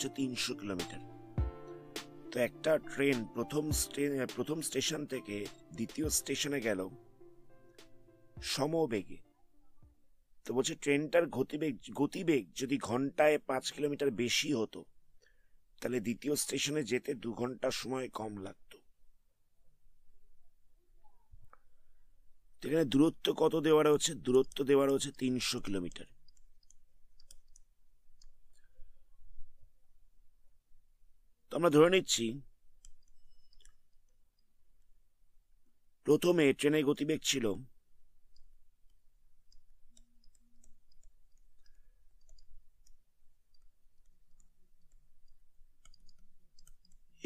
হচ্ছে তিনশো কিলোমিটার তো একটা ট্রেন প্রথম প্রথম স্টেশন থেকে দ্বিতীয় স্টেশনে গেল সমবেগে তো বলছে ট্রেনটার গতিবেগ গতিবেগ যদি ঘন্টায় পাঁচ কিলোমিটার বেশি হতো তাহলে দ্বিতীয় স্টেশনে যেতে দু ঘন্টা সময় কম লাগতো এখানে দূরত্ব কত দেওয়া রয়েছে দূরত্ব দেওয়া রয়েছে তিনশো কিলোমিটার আমরা ধরে নিচ্ছি প্রথমে ট্রেনের গতিবেগ ছিল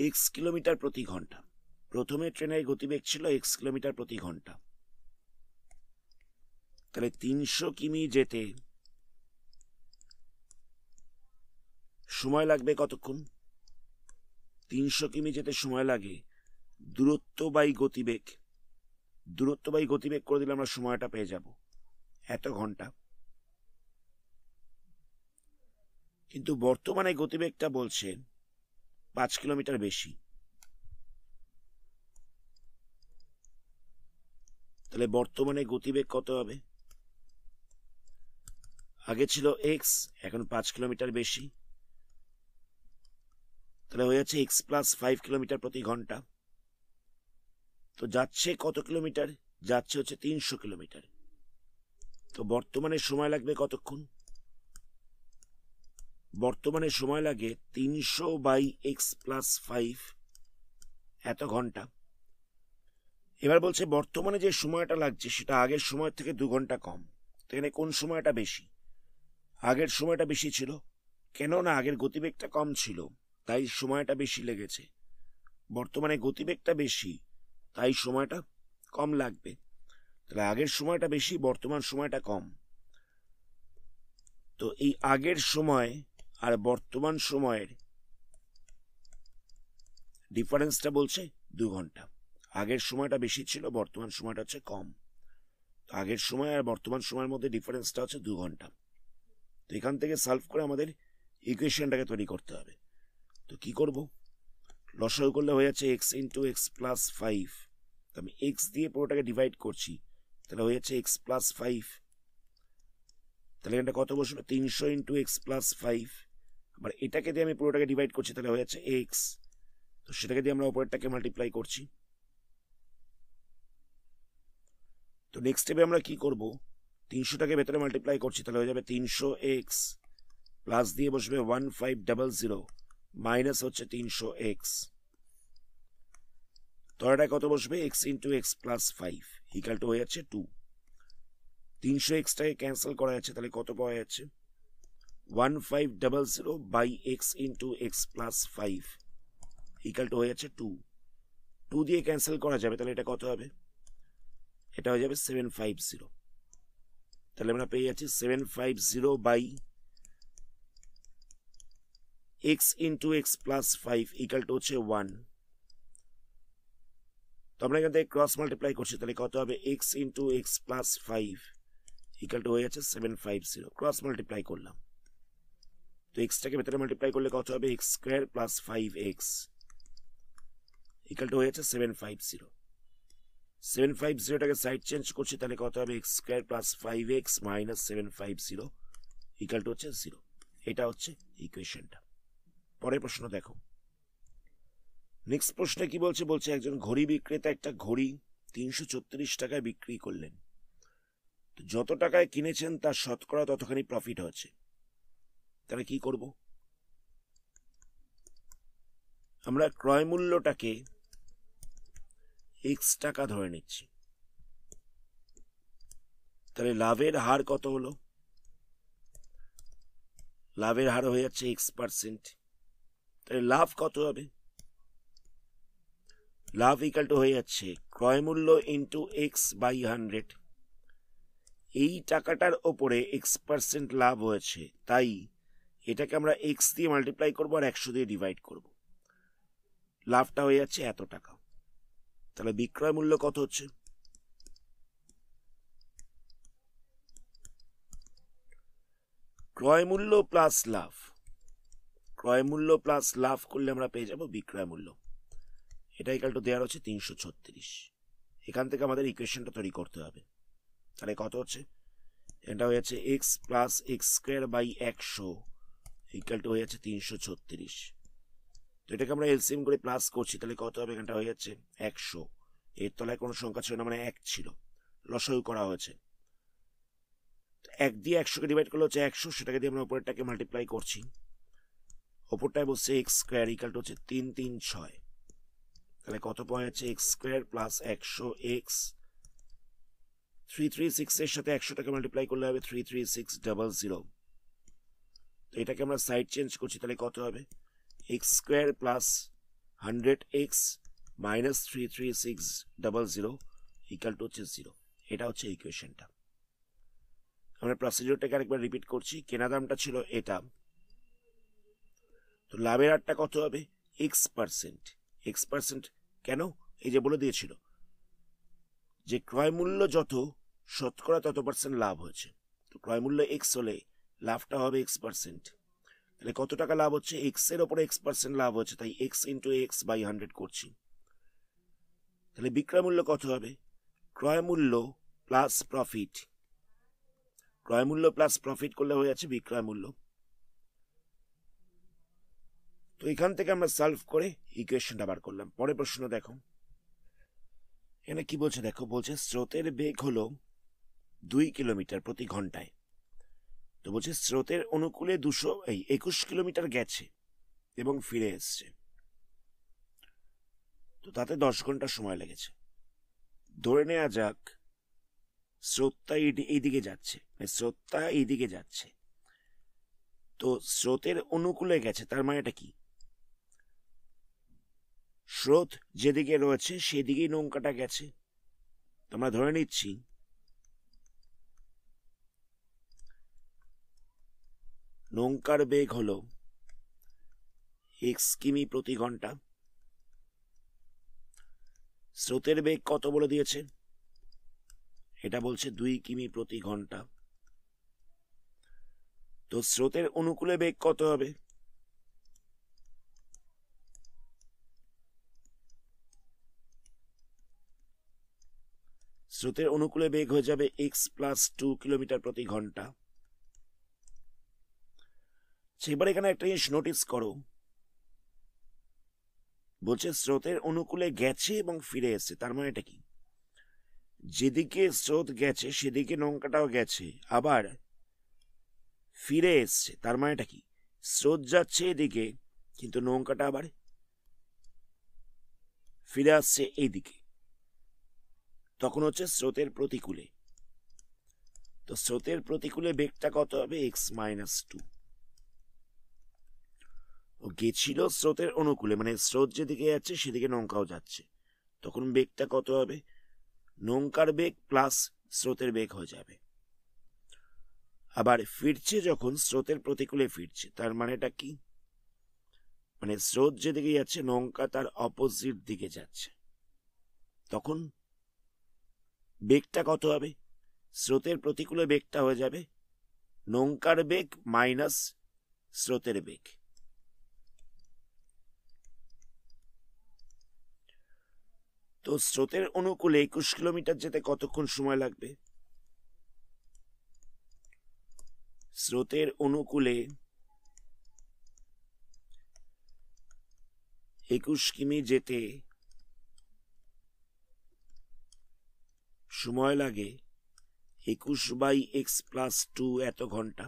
এক্স কিলোমিটার প্রতি ঘন্টা প্রথমে ট্রেনের গতিবেগ ছিল এক্স কিলোমিটার প্রতি ঘন্টা তাহলে তিনশো কিমি যেতে সময় লাগবে কতক্ষণ তিনশো কিমি যেতে সময় লাগে দূরত্ববাহী গতিবেগ দূরত্ববাহী গতিবেগ করে দিলে আমরা সময়টা পেয়ে যাব এত ঘন্টা কিন্তু বর্তমানে গতিবেগটা বলছে পাঁচ কিলোমিটার বেশি তাহলে বর্তমানে গতিবেগ কত হবে আগে ছিল এক্স এখন পাঁচ কিলোমিটার বেশি তাহলে হয়ে যাচ্ছে এক্স প্লাস ফাইভ কিলোমিটার প্রতি ঘন্টা তো যাচ্ছে কত কিলোমিটার যাচ্ছে হচ্ছে তিনশো কিলোমিটার তো বর্তমানে সময় লাগবে কতক্ষণ বর্তমানে সময় লাগে তিনশো বাই এক্স প্লাস ফাইভ এত ঘন্টা এবার বলছে বর্তমানে যে সময়টা লাগছে সেটা আগের সময় থেকে দু ঘন্টা কম তো এখানে কোন সময়টা বেশি আগের সময়টা বেশি ছিল কেননা আগের গতিবেগটা কম ছিল তাই সময়টা বেশি লেগেছে বর্তমানে গতিবেগটা বেশি তাই সময়টা কম লাগবে তাহলে আগের সময়টা বেশি বর্তমান সময়টা কম তো এই আগের সময় আর বর্তমান সময়ের ডিফারেন্সটা বলছে দু ঘন্টা আগের সময়টা বেশি ছিল বর্তমান সময়টা হচ্ছে কম আগের সময় আর বর্তমান সময়ের মধ্যে ডিফারেন্সটা হচ্ছে দু ঘন্টা তো এখান থেকে সলভ করে আমাদের ইকুয়েশনটাকে তৈরি করতে হবে তো কি করব লসাগু করলে হয়ে যাচ্ছে x into x plus five তো আমি এক্স দিয়ে পুরোটাকে ডিভাইড করছি তাহলে হয়ে যাচ্ছে এক্স প্লাস ফাইভ তাহলে এখানটা কত বসলো তিনশো ইন্টু এক্স প্লাস ফাইভ আবার এটাকে দিয়ে আমি পুরোটাকে ডিভাইড করছি তাহলে হয়ে যাচ্ছে এক্স তো সেটাকে দিয়ে আমরা ওপরেরটাকে মাল্টিপ্লাই করছি তো নেক্সট স্টেপে আমরা কি করব তিনশোটাকে ভেতরে মাল্টিপ্লাই করছি তাহলে হয়ে যাবে তিনশো এক্স প্লাস দিয়ে বসবে one five double zero minus হচ্ছে তিনশো এক্স তলাটা কত বসবে x into x plus five equal হয়ে যাচ্ছে টু তিনশো এক্সটাকে ক্যান্সেল করা যাচ্ছে তাহলে কত পাওয়া যাচ্ছে one five double zero by x into x plus five equal হয়ে যাচ্ছে টু টু দিয়ে ক্যান্সেল করা যাবে তাহলে এটা কত হবে এটা হয়ে যাবে সেভেন ফাইভ জিরো তাহলে আমরা পেয়ে যাচ্ছি seven five zero by x into x plus five equal to হচ্ছে ওয়ান তো আমরা এখান থেকে ক্রস মাল্টিপ্লাই করছি তাহলে কত হবে x into x plus five equal to হয়ে যাচ্ছে seven five zero cross multiply করলাম তো এক্সটাকে ভেতরে মাল্টিপ্লাই করলে কত হবে x square plus five x equal to হয়ে যাচ্ছে seven five zero seven five জিরোটাকে সাইড চেঞ্জ করছি তাহলে কত হবে x square plus five x minus seven five zero equal to হচ্ছে জিরো এটা হচ্ছে ইকুয়েশনটা পরের প্রশ্ন দেখো নেক্সট প্রশ্নে কি বলছে বলছে একজন ঘড়ি বিক্রেতা একটা ঘড়ি তিনশো ছত্রিশ টাকায় বিক্রি করলেন তো যত টাকায় কিনেছেন তার শতকরা ততখানি প্রফিট হয়েছে তাহলে কি করব আমরা ক্রয় মূল্যটাকে এক্স টাকা ধরে নিচ্ছি তাহলে লাভের হার কত হলো লাভের হার হয়ে যাচ্ছে এক্স পার্সেন্ট তাহলে লাভ কত হবে লাভ ইকাল টু হয়ে যাচ্ছে ক্রয়মূল্য ইন্টু এক্স বাই হান্ড্রেড এই টাকাটার ওপরে এক্স পার্সেন্ট লাভ হয়েছে তাই এটাকে আমরা এক্স দিয়ে মাল্টিপ্লাই করবো আর একশো দিয়ে ডিভাইড করব লাভটা হয়ে যাচ্ছে এত টাকা তাহলে বিক্রয় মূল্য কত হচ্ছে ক্রয় মূল্য প্লাস লাভ ক্রয় মূল্য প্লাস লাভ করলে আমরা পেয়ে যাব বিক্রয় মূল্য এটা ইকাল দেওয়ার হচ্ছে তিনশো ছত্রিশ এখান থেকে আমাদের ইকুয়েশনটা তৈরি করতে হবে তাহলে কত হচ্ছে এটা হয়েছে x plus x square by একশো ইকাল হয়ে যাচ্ছে তিনশো ছত্রিশ তো এটাকে আমরা এলসিএম করে প্লাস করছি তাহলে কত হবে এখানটা হয়ে যাচ্ছে একশো এর তলায় কোনো সংখ্যা ছিল না মানে এক ছিল লসই করা হয়েছে এক দিয়ে একশোকে ডিভাইড করলে হচ্ছে একশো সেটাকে দিয়ে আমরা উপরেরটাকে মাল্টিপ্লাই করছি অপরটায় বসছে এক্স স্কোয়ার টু হচ্ছে তিন তিন ছয় তাহলে কত পয়েন্ট আছে এক্স স্কোয়ার প্লাস একশো এক্স থ্রি থ্রি সিক্সের সাথে একশোটাকে মাল্টিপ্লাই করলে হবে three three six double zero তো এটাকে আমরা সাইড চেঞ্জ করছি তাহলে কত হবে x square plus hundred x minus three three six double zero equal to হচ্ছে জিরো এটা হচ্ছে ইকুয়েশনটা আমরা প্রসিডিওরটাকে আরেকবার রিপিট করছি কেনা দামটা ছিল এটা তো লাভের হারটা কত হবে এক্স পার্সেন্ট এক্স পার্সেন্ট কেন এই যে বলে দিয়েছিল যে ক্রয়মূল্য যত শতকরা তত পার্সেন্ট লাভ হয়েছে তো ক্রয়মূল্য এক্স হলে লাভটা হবে এক্স পার্সেন্ট তাহলে কত টাকা লাভ হচ্ছে এক্স এর ওপরে এক্স পার্সেন্ট লাভ হচ্ছে তাই x into x by hundred করছি তাহলে বিক্রয় মূল্য কত হবে ক্রয় মূল্য প্লাস প্রফিট ক্রয় মূল্য প্লাস প্রফিট করলে হয়ে যাচ্ছে বিক্রয় মূল্য তো এখান থেকে আমরা সলভ করে ইকুয়েশনটা বার করলাম পরের প্রশ্ন দেখো এখানে কি বলছে দেখো বলছে স্রোতের বেগ হলো দুই কিলোমিটার প্রতি ঘন্টায় তো বলছে স্রোতের অনুকূলে দুশো এই একুশ কিলোমিটার গেছে এবং ফিরে এসছে তো তাতে দশ ঘন্টা সময় লেগেছে ধরে নেওয়া যাক স্রোতটা এইদিকে যাচ্ছে মানে স্রোতটা এইদিকে যাচ্ছে তো স্রোতের অনুকূলে গেছে তার মানে এটা কি স্রোত যেদিকে রয়েছে সেদিকেই নৌকাটা গেছে আমরা ধরে নিচ্ছি নৌকার বেগ হল এক্স কিমি প্রতি ঘন্টা স্রোতের বেগ কত বলে দিয়েছে এটা বলছে দুই কিমি প্রতি ঘন্টা তো স্রোতের অনুকূলে বেগ কত হবে স্রোতের অনুকূলে বেগ হয়ে যাবে এক্স প্লাস টু কিলোমিটার প্রতি ঘন্টা সেবার আচ্ছা, এখানে একটা জিনিস নোটিস করো বলছে স্রোতের অনুকূলে গেছে এবং ফিরে এসছে তার মানে এটা কি যেদিকে স্রোত গেছে সেদিকে নৌকাটাও গেছে আবার ফিরে এসছে তার মানে এটা কি স্রোত যাচ্ছে এদিকে কিন্তু নৌকাটা আবার ফিরে আসছে এইদিকে তখন হচ্ছে স্রোতের প্রতিকূলে তো স্রোতের প্রতিকূলে বেগটা কত হবে এক্স মাইনাস টু ও গেছিল স্রোতের অনুকূলে মানে স্রোত যেদিকে যাচ্ছে সেদিকে নৌকাও যাচ্ছে তখন বেগটা কত হবে নৌকার বেগ প্লাস স্রোতের বেগ হয়ে যাবে আবার ফিরছে যখন স্রোতের প্রতিকূলে ফিরছে তার মানেটা কি মানে স্রোত যেদিকে যাচ্ছে নৌকা তার অপোজিট দিকে যাচ্ছে তখন বেগটা কত হবে স্রোতের প্রতিকূলে বেগটা হয়ে যাবে নৌকার বেগ মাইনাস স্রোতের বেগ তো স্রোতের অনুকূলে একুশ কিলোমিটার যেতে কতক্ষণ সময় লাগবে স্রোতের অনুকূলে একুশ কিমি যেতে সময় লাগে একুশ বাই এক্স প্লাস টু এত ঘন্টা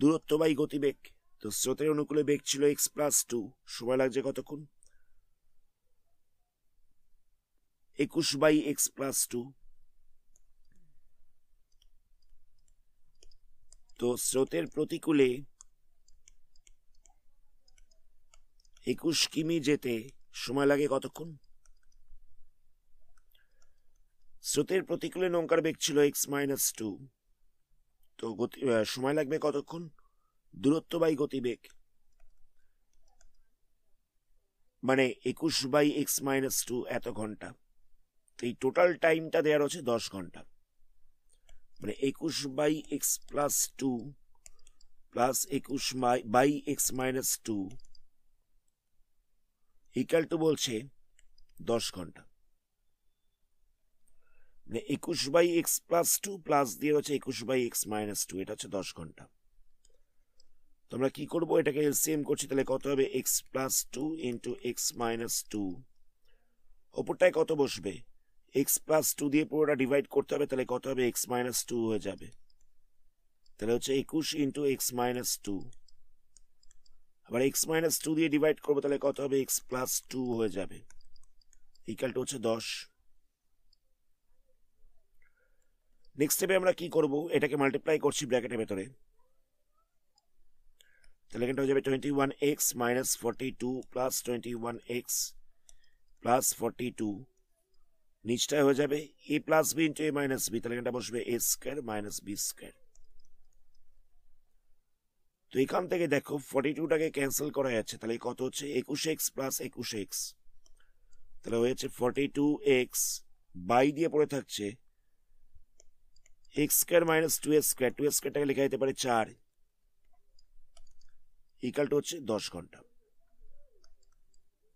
দূরত্ব বাই গতিবেগ তো স্রোতের অনুকূলে বেগ ছিল এক্স প্লাস টু সময় লাগছে কতক্ষণ একুশ বাই এক্স প্লাস টু তো স্রোতের প্রতিকূলে একুশ কিমি যেতে সময় লাগে কতক্ষণ স্রোতের প্রতিকূলে নৌকার বেগ ছিল এক্স মাইনাস টু তো গতি সময় লাগবে কতক্ষণ দূরত্ব বাই গতিবেগ মানে একুশ বাই এক্স মাইনাস টু এত ঘন্টা তো এই টোটাল টাইমটা দেওয়ার রয়েছে দশ ঘন্টা মানে একুশ by x plus two plus একুশ by x minus two equal to বলছে দশ ঘন্টা মানে একুশ by x plus two plus দিয়ে হচ্ছে একুশ বাই এক্স মাইনাস টু এটা হচ্ছে দশ ঘন্টা তো আমরা কী করবো এটাকে এলসিএম করছি তাহলে কত হবে x plus two into x minus two ওপরটায় কত বসবে এক্স প্লাস টু দিয়ে পুরোটা ডিভাইড করতে হবে তাহলে কত হবে এক্স মাইনাস টু হয়ে যাবে তাহলে হচ্ছে একুশ ইন্টু এক্স মাইনাস টু আবার এক্স মাইনাস টু দিয়ে ডিভাইড করবো তাহলে কত হবে এক্স প্লাস টু হয়ে যাবে ইকালটা হচ্ছে দশ নেক্সট স্টেপে আমরা কি করব এটাকে মাল্টিপ্লাই করছি ব্র্যাকেটের ভেতরে তাহলে এখানটা হয়ে যাবে twenty x minus forty two plus twenty one x plus forty two নিচটা হয়ে যাবে A plus B into A minus B তাহলে এখানটা বসবে A square minus B square তো এখান থেকে দেখো ফর্টি টুটাকে ক্যান্সেল করা যাচ্ছে তাহলে কত হচ্ছে একুশ এক্স প্লাস একুশ এক্স তাহলে হয়ে যাচ্ছে ফর্টি টু এক্স বাই দিয়ে পড়ে থাকছে x square minus two x square two x স্কোয়ারটাকে লেখা যেতে পারে চার ইকাল টু হচ্ছে দশ ঘন্টা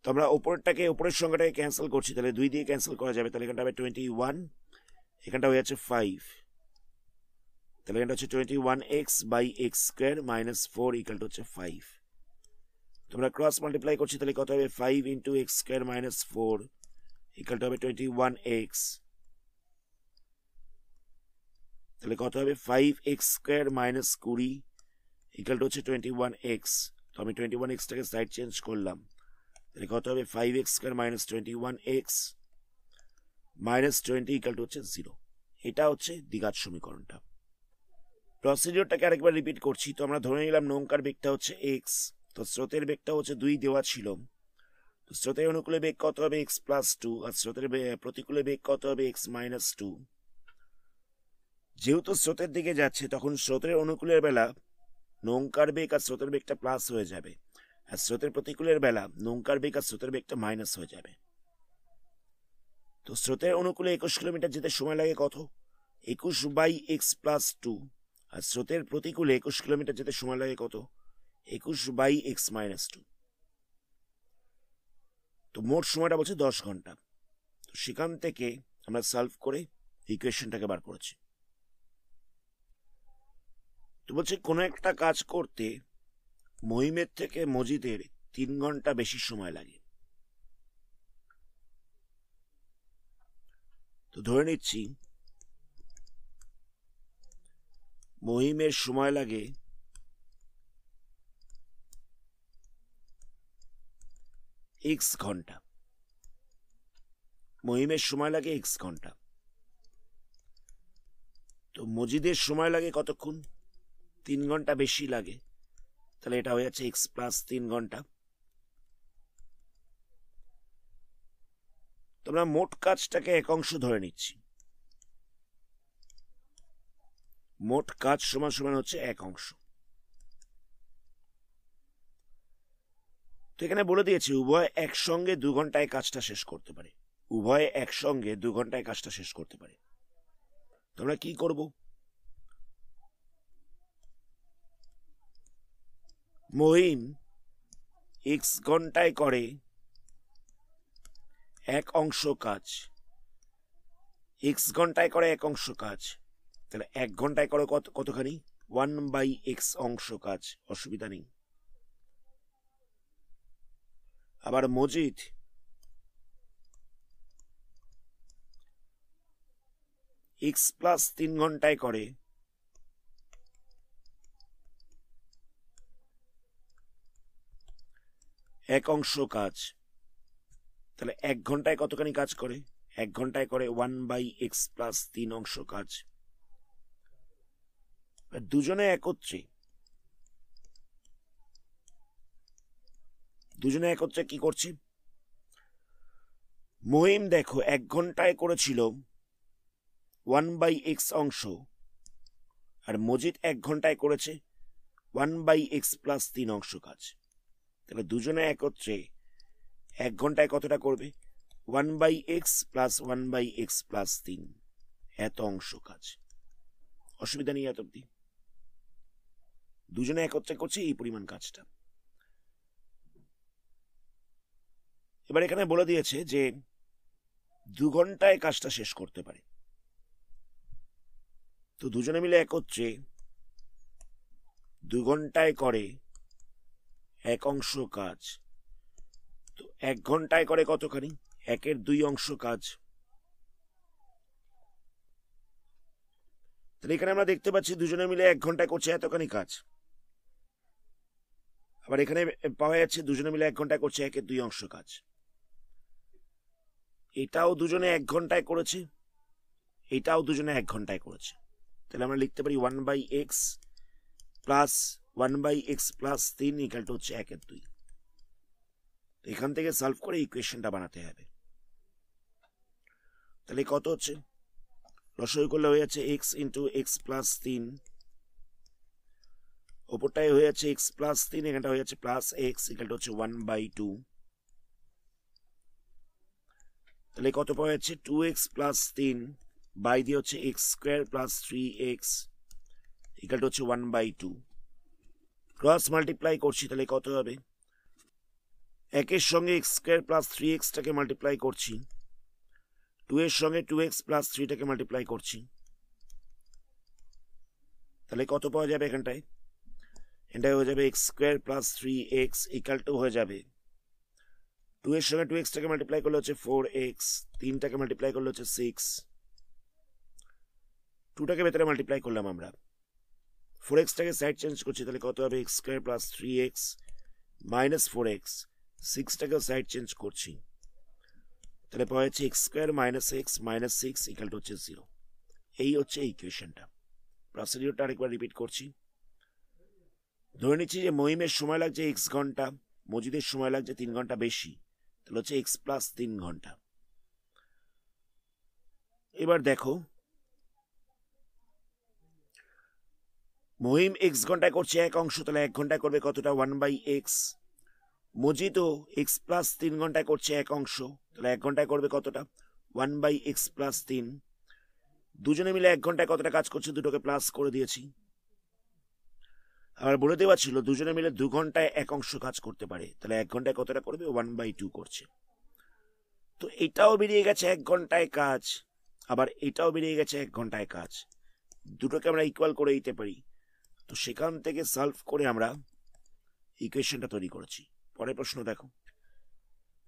তো আমরা ওপরেরটাকে ওপরের সংখ্যাটাকে ক্যান্সেল করছি তাহলে দুই দিয়ে ক্যান্সেল করা যাবে তাহলে এখানটা হবে টোয়েন্টি ওয়ান এখানটা হয়ে যাচ্ছে ফাইভ তাহলে এখানটা হচ্ছে twenty one x by x square minus four equal হচ্ছে ফাইভ তোমরা ক্রস মাল্টিপ্লাই করছি তাহলে কত হবে five into x square minus four equal to হবে টোয়েন্টি ওয়ান এক্স তাহলে কত হবে ফাইভ এক্স স্কোয়ার মাইনাস কুড়ি ইকাল টু হচ্ছে টোয়েন্টি ওয়ান এক্স তো আমি টোয়েন্টি ওয়ান এক্সটাকে সাইড চেঞ্জ করলাম তাহলে কত হবে five x square minus twenty one x minus twenty equal to হচ্ছে জিরো এটা হচ্ছে দ্বিঘাত সমীকরণটা প্রসিডিওরটাকে আরেকবার রিপিট করছি তো আমরা ধরে নিলাম নৌকার বেগটা হচ্ছে এক্স তো স্রোতের বেগটা হচ্ছে দুই দেওয়া ছিল স্রোতের অনুকূলে বেগ কত হবে এক্স প্লাস টু আর স্রোতের প্রতিকূলে বেগ কত হবে এক্স মাইনাস টু যেহেতু স্রোতের দিকে যাচ্ছে তখন স্রোতের অনুকূলের বেলা নৌকার বেগ আর স্রোতের বেগটা প্লাস হয়ে যাবে আর স্রোতের প্রতিকূলের বেলা নৌকার বেগ আর স্রোতের বেগটা মাইনাস হয়ে যাবে তো স্রোতের অনুকূলে একুশ কিলোমিটার যেতে সময় লাগে কত একুশ বাই এক্স প্লাস টু আর স্রোতের প্রতিকূলে একুশ কিলোমিটার যেতে সময় লাগে কত একুশ বাই এক্স মাইনাস টু তো মোট সময়টা বলছে দশ ঘন্টা তো সেখান থেকে আমরা সলভ করে ইকুয়েশনটাকে বার করেছি তো বলছে কোনো একটা কাজ করতে মহিমের থেকে মজিদের তিন ঘন্টা বেশি সময় লাগে তো ধরে নিচ্ছি মহিমের সময় লাগে এক্স ঘন্টা মহিমের সময় লাগে এক্স ঘন্টা তো মজিদের সময় লাগে কতক্ষণ তিন ঘন্টা বেশি লাগে তাহলে এটা হয়ে যাচ্ছে এক্স প্লাস তিন ঘন্টা তোমরা মোট কাজটাকে এক অংশ ধরে নিচ্ছি মোট কাজ সমান সমান হচ্ছে এক অংশ তো এখানে বলে দিয়েছি উভয় একসঙ্গে দু ঘন্টায় কাজটা শেষ করতে পারে উভয় একসঙ্গে দু ঘন্টায় কাজটা শেষ করতে পারে তোমরা কি করবো মহিম এক্স ঘন্টায় করে এক অংশ কাজ এক্স ঘন্টায় করে এক অংশ কাজ তাহলে এক ঘন্টায় করে কত কতখানি ওয়ান বাই এক্স অংশ কাজ অসুবিধা নেই আবার মজিদ এক্স প্লাস তিন ঘন্টায় করে এক অংশ কাজ তাহলে এক ঘন্টায় কতখানি কাজ করে এক ঘন্টায় করে ওয়ান বাই এক্স প্লাস তিন অংশ কাজ দুজনে একত্রে দুজনে একত্রে কি করছে মহিম দেখো এক ঘন্টায় করেছিল ওয়ান বাই এক্স অংশ আর মজিদ এক ঘন্টায় করেছে ওয়ান বাই এক্স প্লাস তিন অংশ কাজ তাহলে দুজনে একত্রে এক ঘন্টায় কতটা করবে one by x plus one by x plus তিন এত অংশ কাজ অসুবিধা নেই এত অব্দি দুজনে একত্রে করছে এই পরিমাণ কাজটা এবার এখানে বলে দিয়েছে যে দু ঘন্টায় কাজটা শেষ করতে পারে তো দুজনে মিলে একত্রে দু ঘন্টায় করে এক অংশ কাজ তো এক ঘন্টায় করে কতখানি একের দুই অংশ কাজ তাহলে এখানে আমরা দেখতে পাচ্ছি দুজনে মিলে এক ঘন্টায় করছে এতখানি কাজ আবার এখানে পাওয়া যাচ্ছে দুজনে মিলে এক ঘন্টায় করছে একের দুই অংশ কাজ এটাও দুজনে এক ঘন্টায় করেছে এটাও দুজনে এক ঘন্টায় করেছে তাহলে আমরা লিখতে পারি one by x plus one by x plus তিন ইকাল টু হচ্ছে একের দুই তো এখান থেকে সলভ করে ইকুয়েশনটা বানাতে হবে তাহলে কত হচ্ছে রসই করলে হয়ে যাচ্ছে এক্স ইন্টু এক্স প্লাস তিন ওপরটায় হয়ে যাচ্ছে এক্স প্লাস তিন এখানটা হয়ে যাচ্ছে প্লাস এক্স ইকাল হচ্ছে ওয়ান বাই টু তাহলে কত পাওয়া যাচ্ছে টু এক্স প্লাস তিন বাই দিয়ে হচ্ছে x square plus three x equal হচ্ছে one by two cross multiply করছি তাহলে কত হবে একের সঙ্গে এক্স স্কোয়ার প্লাস থ্রি এক্সটাকে মাল্টিপ্লাই করছি টু এর সঙ্গে টু এক্স প্লাস থ্রিটাকে মাল্টিপ্লাই করছি তাহলে কত পাওয়া যাবে এখানটায় এটাই হয়ে যাবে x square plus three x equal to হয়ে যাবে টু এর সঙ্গে টু এক্সটাকে মাল্টিপ্লাই করলে হচ্ছে ফোর এক্স তিনটাকে মাল্টিপ্লাই করলে হচ্ছে সিক্স টুটাকে ভেতরে মাল্টিপ্লাই করলাম আমরা ফোর এক্সটাকে সাইড চেঞ্জ করছি তাহলে কত হবে x square plus three x minus four x সিক্সটাকেও সাইড চেঞ্জ করছি তাহলে পাওয়া যাচ্ছে x square minus x minus six equal to হচ্ছে জিরো এই হচ্ছে এই ইকুয়েশনটা প্রসিডিওরটা আরেকবার রিপিট করছি ধরে নিচ্ছি যে মহিমের সময় লাগছে এক্স ঘন্টা মজিদের সময় লাগছে তিন ঘন্টা বেশি তাহলে হচ্ছে এক্স প্লাস তিন ঘন্টা এবার দেখো মহিম এক্স ঘন্টায় করছে এক অংশ তাহলে এক ঘন্টায় করবে কতটা ওয়ান বাই এক্স মজিদও এক্স প্লাস তিন ঘন্টায় করছে এক অংশ তাহলে এক ঘন্টায় করবে কতটা ওয়ান বাই এক্স প্লাস তিন দুজনে মিলে এক ঘন্টায় কতটা কাজ করছে দুটোকে প্লাস করে দিয়েছি আবার বলে দেওয়া ছিল দুজনে মিলে দু ঘন্টায় এক অংশ কাজ করতে পারে তাহলে এক ঘন্টায় কতটা করবে ওয়ান বাই টু করছে তো এটাও বেরিয়ে গেছে এক ঘন্টায় কাজ আবার এটাও বেরিয়ে গেছে এক ঘন্টায় কাজ দুটোকে আমরা ইকুয়াল করে দিতে পারি তো সেখান থেকে সলভ করে আমরা ইকুয়েশনটা তৈরি করেছি পরের প্রশ্ন দেখো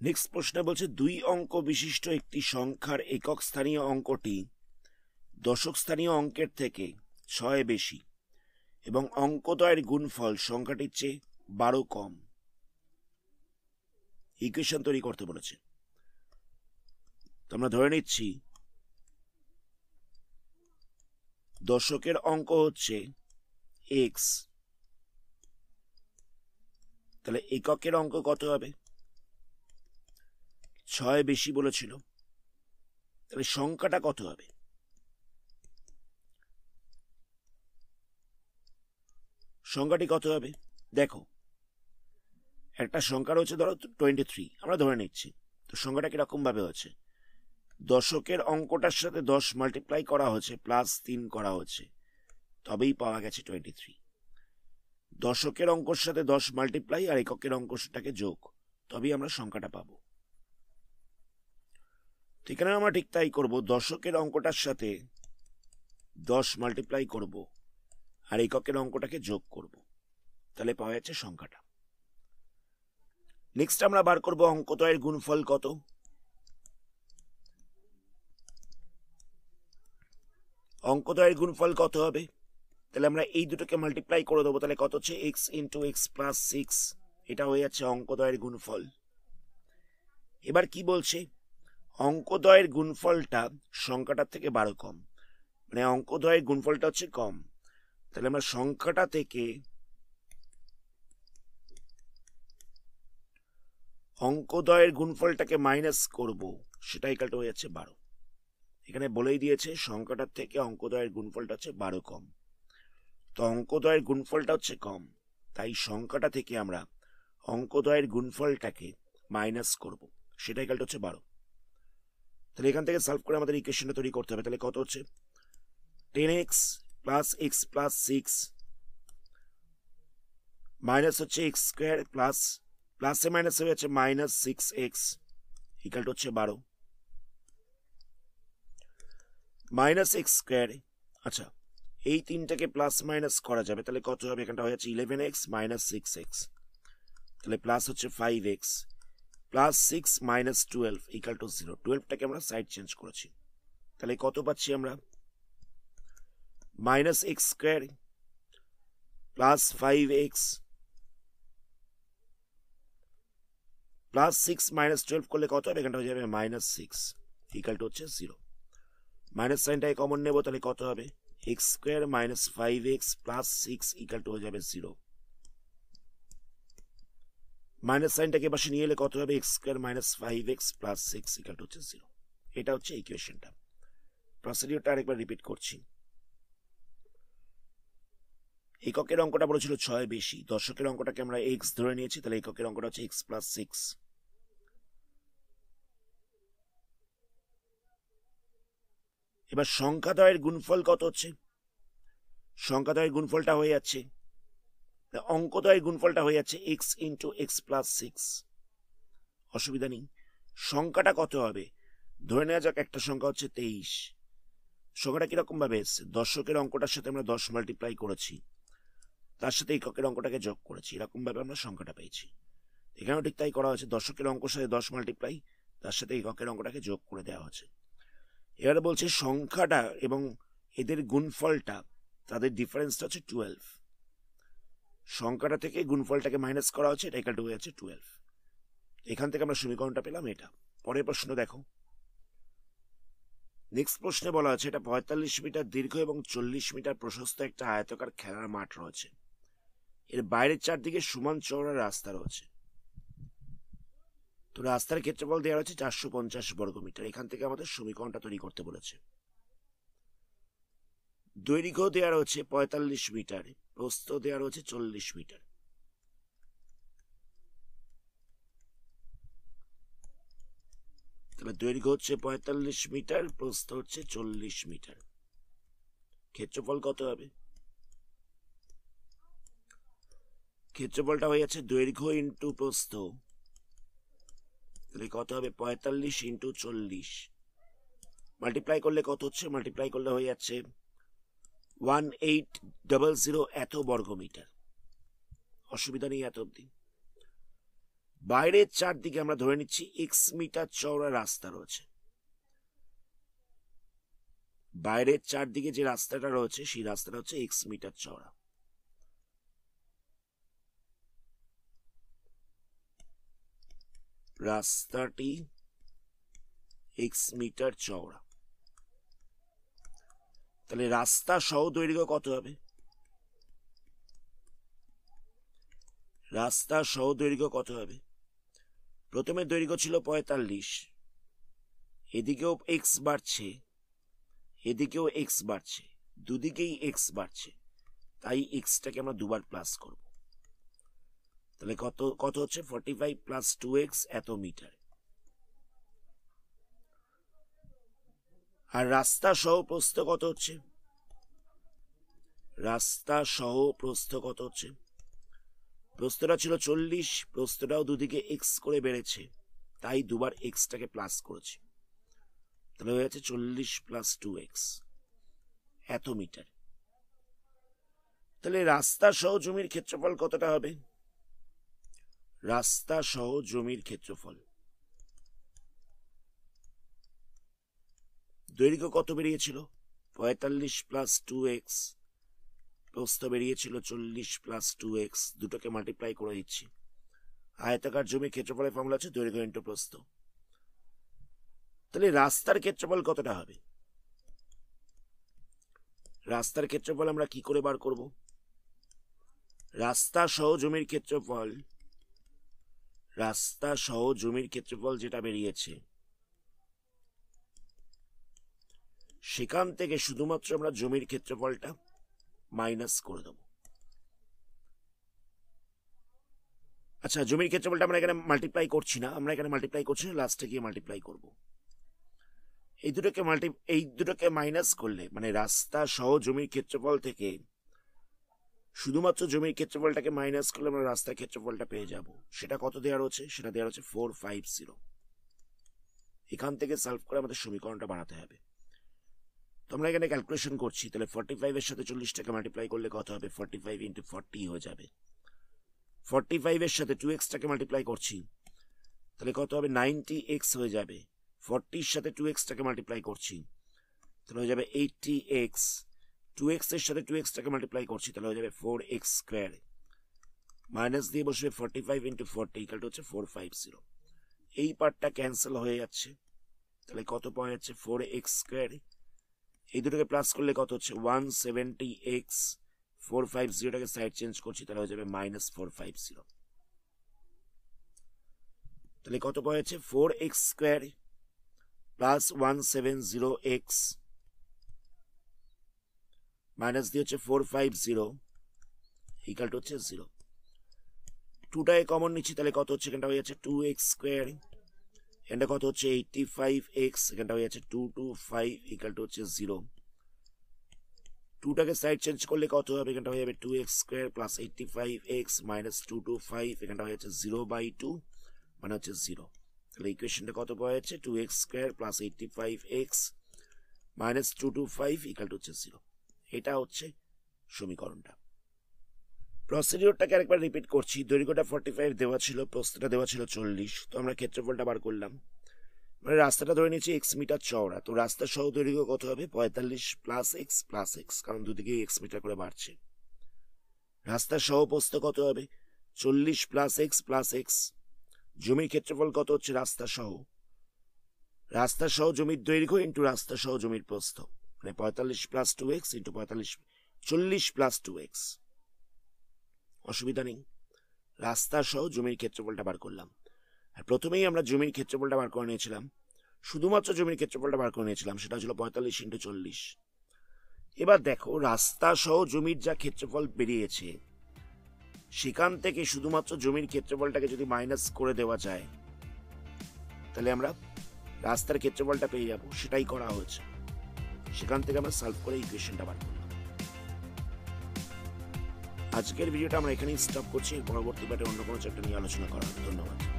নেক্সট প্রশ্ন বলছে দুই অঙ্ক বিশিষ্ট একটি সংখ্যার একক স্থানীয় অঙ্কটি দশক স্থানীয় অঙ্কের থেকে ছয় বেশি এবং অঙ্কদয়ের গুণফল সংখ্যাটির চেয়ে বারো কম ইকুয়েশন তৈরি করতে বলেছে তো আমরা ধরে নিচ্ছি দশকের অঙ্ক হচ্ছে এক্স তাহলে এককের অঙ্ক কত হবে ছয় বেশি বলেছিল তাহলে সংখ্যাটা কত হবে সংখ্যাটি কত হবে দেখো একটা সংখ্যা রয়েছে ধরো টোয়েন্টি থ্রি আমরা ধরে নিচ্ছি তো সংখ্যাটা কীরকমভাবে হচ্ছে দশকের অঙ্কটার সাথে দশ মাল্টিপ্লাই করা হচ্ছে প্লাস তিন করা হচ্ছে তবেই পাওয়া গেছে টোয়েন্টি থ্রি দশকের অঙ্কর সাথে দশ মাল্টিপ্লাই আর এককের অঙ্কটাকে যোগ তবেই আমরা সংখ্যাটা পাবো তো এখানে আমরা ঠিক তাই করব দশকের অঙ্কটার সাথে দশ মাল্টিপ্লাই করব আর এককের অঙ্কটাকে যোগ করব তাহলে পাওয়া যাচ্ছে সংখ্যাটা নেক্সট আমরা বার করব অঙ্কতয়ের গুণফল কত অঙ্কতয়ের গুণফল কত হবে তাহলে আমরা এই দুটোকে মাল্টিপ্লাই করে দেবো তাহলে কত হচ্ছে x into x plus six এটা হয়ে যাচ্ছে অঙ্কদয়ের গুণফল এবার কি বলছে অঙ্কদয়ের গুণফলটা সংখ্যাটার থেকে বারো কম মানে অঙ্কদয়ের গুণফলটা হচ্ছে কম তাহলে আমরা সংখ্যাটা থেকে অঙ্কদয়ের গুণফলটাকে মাইনাস করব সেটা একালটা হয়ে যাচ্ছে বারো এখানে বলেই দিয়েছে সংখ্যাটার থেকে অঙ্কদয়ের গুণফলটা হচ্ছে বারো কম তো অঙ্কদ্বয়ের গুণফলটা হচ্ছে কম তাই সংখ্যাটা থেকে আমরা অঙ্কদ্বয়ের গুণফলটাকে মাইনাস করব সেটা ইকালটা হচ্ছে বারো তাহলে এখান থেকে সলভ করে আমাদের ইকুয়েশনটা তৈরি করতে হবে তাহলে কত হচ্ছে ten x plus x plus six minus হচ্ছে এক্স স্কোয়ার প্লাস প্লাসে মাইনাসে হচ্ছে মাইনাস সিক্স এক্স ইকালটা হচ্ছে বারো মাইনাস এক্স স্কোয়ার আচ্ছা এই তিনটাকে প্লাস মাইনাস করা যাবে তাহলে কত হবে এখানটা হয়ে যাচ্ছে eleven x minus six x তাহলে প্লাস হচ্ছে five x plus six minus twelve equal to zero টুয়েলভটাকে আমরা সাইড চেঞ্জ করেছি তাহলে কত পাচ্ছি আমরা minus x square plus five x plus six minus twelve করলে কত হবে এখানটা হয়ে যাবে মাইনাস সিক্স ইকাল টু হচ্ছে জিরো মাইনাস সাইনটাকে কমন নেব তাহলে কত হবে x square minus five x plus six equal to হয়ে যাবে জিরো মাইনাস সাইনটাকে পাশে নিয়ে এলে কত হবে x square minus five x plus six equal হচ্ছে জিরো এটা হচ্ছে ইকুয়েশনটা প্রসিডিওরটা আরেকবার রিপিট করছি এককের অঙ্কটা বলেছিল ছয় বেশি দশকের অঙ্কটাকে আমরা এক্স ধরে নিয়েছি তাহলে এককের অঙ্কটা হচ্ছে এক্স প্লাস সিক্স এবার সংখ্যাদয়ের গুণফল কত হচ্ছে সংখ্যাদয়ের গুণফলটা হয়ে যাচ্ছে অঙ্কদয়ের গুণফলটা হয়ে যাচ্ছে x into x plus six অসুবিধা নেই সংখ্যাটা কত হবে ধরে নেওয়া যাক একটা সংখ্যা হচ্ছে তেইশ সংখ্যাটা কীরকমভাবে এসছে দর্শকের অঙ্কটার সাথে আমরা দশ মাল্টিপ্লাই করেছি তার সাথে এককের অঙ্কটাকে যোগ করেছি এরকমভাবে আমরা সংখ্যাটা পেয়েছি এখানেও ঠিক তাই করা হয়েছে দর্শকের অঙ্ক সাথে দশ মাল্টিপ্লাই তার সাথে এককের অঙ্কটাকে যোগ করে দেওয়া হয়েছে এবারে বলছে সংখ্যাটা এবং এদের গুণফলটা তাদের ডিফারেন্সটা হচ্ছে টুয়েলভ সংখ্যাটা থেকে গুণফলটাকে মাইনাস করা হচ্ছে এটা একটা হয়ে যাচ্ছে টুয়েলভ এখান থেকে আমরা সমীকরণটা পেলাম এটা পরের প্রশ্ন দেখো নেক্সট প্রশ্নে বলা আছে এটা পঁয়তাল্লিশ মিটার দীর্ঘ এবং চল্লিশ মিটার প্রশস্ত একটা আয়তকার খেলার মাঠ রয়েছে এর বাইরের চারদিকে সমান চওড়া রাস্তা রয়েছে তো রাস্তার ক্ষেত্রফল দেওয়া হয়েছে চারশো পঞ্চাশ বর্গ মিটার এখান থেকে আমাদের সমীকরণটা তৈরি করতে বলেছে দৈর্ঘ্য দেওয়া রয়েছে পঁয়তাল্লিশ মিটার প্রস্থ দেওয়া রয়েছে চল্লিশ মিটার তাহলে দৈর্ঘ্য হচ্ছে পঁয়তাল্লিশ মিটার প্রস্থ হচ্ছে চল্লিশ মিটার ক্ষেত্রফল কত হবে ক্ষেত্রফলটা হয়ে যাচ্ছে দৈর্ঘ্য ইন্টু প্রস্থ তাহলে কত হবে পঁয়তাল্লিশ ইন্টু চল্লিশ মাল্টিপ্লাই করলে কত হচ্ছে মাল্টিপ্লাই করলে হয়ে যাচ্ছে ওয়ান এইট ডবল জিরো এত বর্গমিটার অসুবিধা নেই এত অব্দি বাইরের চারদিকে আমরা ধরে নিচ্ছি এক্স মিটার চওড়া রাস্তা রয়েছে বাইরের চারদিকে যে রাস্তাটা রয়েছে সেই রাস্তাটা হচ্ছে এক্স মিটার চওড়া রাস্তাটি এক্স মিটার চওড়া তাহলে রাস্তা সহ দৈর্ঘ্য কত হবে রাস্তা সহ দৈর্ঘ্য কত হবে প্রথমে দৈর্ঘ্য ছিল পঁয়তাল্লিশ এদিকেও এক্স বাড়ছে এদিকেও এক্স বাড়ছে দুদিকেই এক্স বাড়ছে তাই এক্সটাকে আমরা দুবার প্লাস করব তাহলে কত কত হচ্ছে forty five plus two x এত মিটার আর রাস্তা সহ প্রস্থ কত হচ্ছে রাস্তা সহ প্রস্থ কত হচ্ছে প্রস্থটা ছিল চল্লিশ প্রস্থটাও দুদিকে এক্স করে বেড়েছে তাই দুবার এক্সটাকে প্লাস করেছে তাহলে হয়ে যাচ্ছে চল্লিশ প্লাস টু এক্স এত মিটার তাহলে রাস্তা সহ জমির ক্ষেত্রফল কতটা হবে রাস্তা সহ জমির ক্ষেত্রফল দৈর্ঘ্য কত বেরিয়েছিল পঁয়তাল্লিশ প্লাস টু এক্স প্রস্থ বেরিয়েছিল চল্লিশ প্লাস টু এক্স দুটোকে মাল্টিপ্লাই করে দিচ্ছি আয়তাকার জমির ক্ষেত্রফলের ফর্মুলা আছে দৈর্ঘ্য ইন্টু প্রস্ত তাহলে রাস্তার ক্ষেত্রফল কতটা হবে রাস্তার ক্ষেত্রফল আমরা কি করে বার করব রাস্তা সহ জমির ক্ষেত্রফল রাস্তা সহ জমির ক্ষেত্রফল যেটা বেরিয়েছে সেখান থেকে শুধুমাত্র আমরা জমির ক্ষেত্রফলটা মাইনাস করে দেব আচ্ছা জমির ক্ষেত্রফলটা আমরা এখানে মাল্টিপ্লাই করছি না আমরা এখানে মাল্টিপ্লাই করছি না লাস্টে গিয়ে মাল্টিপ্লাই করব এই দুটোকে মাল্টি এই দুটোকে মাইনাস করলে মানে রাস্তা সহ জমির ক্ষেত্রফল থেকে শুধুমাত্র জমির ক্ষেত্রফলটাকে মাইনাস করলে আমরা রাস্তার ক্ষেত্রফলটা পেয়ে যাব সেটা কত দেওয়া রয়েছে সেটা দেওয়া রয়েছে ফোর ফাইভ জিরো এখান থেকে সলভ করে আমাদের সমীকরণটা বানাতে হবে তো আমরা এখানে ক্যালকুলেশন করছি তাহলে ফর্টি ফাইভের সাথে চল্লিশটাকে মাল্টিপ্লাই করলে কত হবে ফর্টি ফাইভ ইন্টু ফর্টি হয়ে যাবে ফর্টি ফাইভের সাথে টু এক্সটাকে মাল্টিপ্লাই করছি তাহলে কত হবে নাইনটি এক্স হয়ে যাবে ফর্টির সাথে টু এক্সটাকে মাল্টিপ্লাই করছি তাহলে হয়ে যাবে এইটটি এক্স টু এক্স এর সাথে টু এক্সটাকে মাল্টিপ্লাই করছি তাহলে হয়ে যাবে ফোর এক্স স্কোয়ার মাইনাস দিয়ে বসবে ফর্টি ফাইভ ইন্টু ফোরটি ইকালটা হচ্ছে ফোর ফাইভ জিরো এই পার্টটা ক্যান্সেল হয়ে যাচ্ছে তাহলে কত পাওয়া যাচ্ছে ফোর এক্স স্কোয়ার এই দুটোকে প্লাস করলে কত হচ্ছে one seventy x four five জিরোটাকে সাইড চেঞ্জ করছি তাহলে হয়ে যাবে মাইনাস ফোর ফাইভ জিরো তাহলে কত পাওয়া যাচ্ছে four x square plus one seven zero x minus দিয়ে হচ্ছে four five zero equal to হচ্ছে জিরো টুটায় কমন নিচ্ছি তাহলে কত হচ্ছে এখানটা হয়ে যাচ্ছে টু এক্স স্কোয়ার এখানটা কত হচ্ছে এইটটি ফাইভ এক্স এখানটা হয়ে যাচ্ছে two two five equal to হচ্ছে জিরো টুটাকে সাইড চেঞ্জ করলে কত হবে এখানটা হয়ে যাবে two x square plus eighty five x minus two two five এখানটা হয়ে যাচ্ছে জিরো বাই টু মানে হচ্ছে জিরো তাহলে ইকুয়েশনটা কত পাওয়া যাচ্ছে two x square plus eighty five x minus two two five equal to হচ্ছে জিরো এটা হচ্ছে সমীকরণটা প্রসিডিওরটাকে আরেকবার রিপিট করছি দৈর্ঘ্যটা ফর্টি ফাইভ দেওয়া ছিল প্রস্থটা দেওয়া ছিল চল্লিশ তো আমরা ক্ষেত্রফলটা বার করলাম মানে রাস্তাটা ধরে নিয়েছি এক্স মিটার চওড়া তো রাস্তা সহ দৈর্ঘ্য কত হবে পঁয়তাল্লিশ প্লাস এক্স প্লাস এক্স কারণ দুদিকে এক্স মিটার করে বাড়ছে রাস্তা সহ প্রস্থ কত হবে চল্লিশ প্লাস এক্স প্লাস এক্স জমির ক্ষেত্রফল কত হচ্ছে রাস্তা সহ রাস্তা সহ জমির দৈর্ঘ্য ইন্টু রাস্তা সহ জমির প্রস্থ মানে পঁয়তাল্লিশ প্লাস টু এক্স ইন্টু পঁয়তাল্লিশ চল্লিশ প্লাস টু এক্স অসুবিধা নেই রাস্তা সহ জমির ক্ষেত্রফলটা বার করলাম আর প্রথমেই আমরা জমির ক্ষেত্রফলটা বার করে নিয়েছিলাম শুধুমাত্র জমির ক্ষেত্রফলটা বার করে নিয়েছিলাম সেটা ছিল পঁয়তাল্লিশ ইন্টু চল্লিশ এবার দেখো রাস্তা সহ জমির যা ক্ষেত্রফল বেরিয়েছে সেখান থেকে শুধুমাত্র জমির ক্ষেত্রফলটাকে যদি মাইনাস করে দেওয়া যায় তাহলে আমরা রাস্তার ক্ষেত্রফলটা পেয়ে যাব সেটাই করা হয়েছে সেখান থেকে আমরা সলভ করে ইকুয়েশনটা বার করলাম আজকের ভিডিওটা আমরা এখানেই স্টপ করছি পরবর্তী পাঠে অন্য কোনো চ্যাপ্টার নিয়ে আলোচনা করা ধন্যবাদ